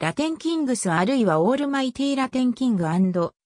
ラテンキングスあるいはオールマイティラテンキング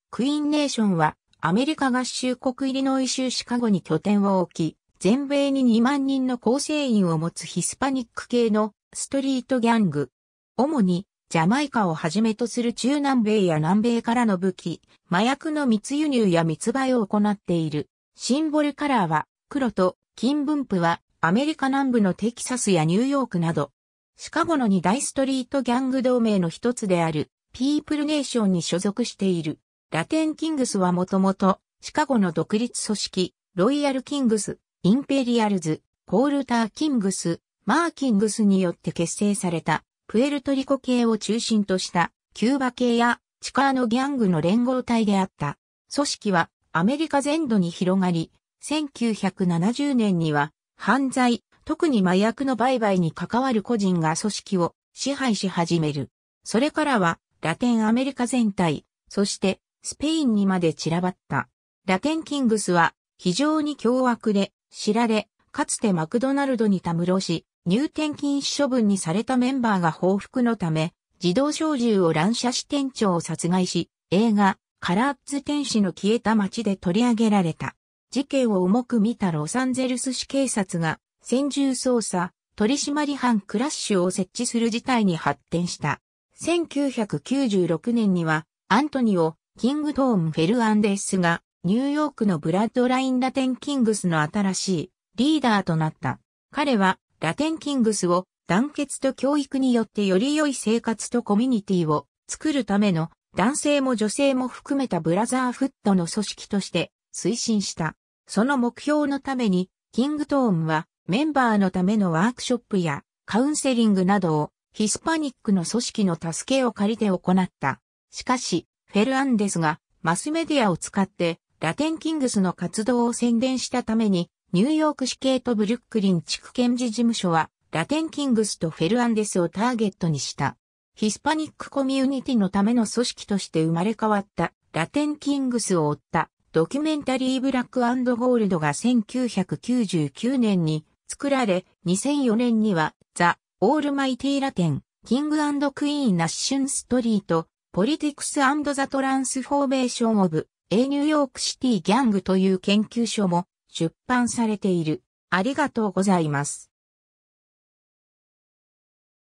クイーンネーションはアメリカ合衆国イリノイ州シカゴに拠点を置き、全米に2万人の構成員を持つヒスパニック系のストリートギャング。主にジャマイカをはじめとする中南米や南米からの武器、麻薬の密輸入や密売を行っている。シンボルカラーは黒と金分布はアメリカ南部のテキサスやニューヨークなどシカゴの二大ストリートギャング同盟の一つである、ピープルネーションに所属している。ラテンキングスはもともと、シカゴの独立組織、ロイヤルキングス、インペリアルズ、コールターキングス、マーキングスによって結成された、プエルトリコ系を中心とした、キューバ系や、チカーノギャングの連合体であった。組織は、アメリカ全土に広がり、1970年には、犯罪、特に麻薬の売買に関わる個人が組織を支配し始める。それからは、ラテンアメリカ全体、そしてスペインにまで散らばった。ラテンキングスは非常に凶悪で知られ、かつてマクドナルドにたむろし、入店禁止処分にされたメンバーが報復のため、自動小銃を乱射し店長を殺害し、映画、カラーズ天使の消えた街で取り上げられた。事件を重く見たロサンゼルス市警察が専従捜査、取締班クラッシュを設置する事態に発展した。1996年には、アントニオ・キングトーン・フェルアンデスが、ニューヨークのブラッドライン・ラテン・キングスの新しいリーダーとなった。彼は、ラテン・キングスを団結と教育によってより良い生活とコミュニティを作るための男性も女性も含めたブラザーフットの組織として推進した。その目標のために、キングトーンはメンバーのためのワークショップやカウンセリングなどをヒスパニックの組織の助けを借りて行った。しかし、フェルアンデスがマスメディアを使ってラテンキングスの活動を宣伝したために、ニューヨーク市警とブルックリン地区検事事務所は、ラテンキングスとフェルアンデスをターゲットにした。ヒスパニックコミュニティのための組織として生まれ変わったラテンキングスを追ったドキュメンタリーブラックゴールドが1999年に作られ、2004年には、ザ・オールマイティーラテン、キングクイーン・ナッシュン・ストリート、ポリティクス・ザ・トランスフォーメーション・オブ、A ニューヨークシティ・ギャングという研究書も出版されている。ありがとうございます。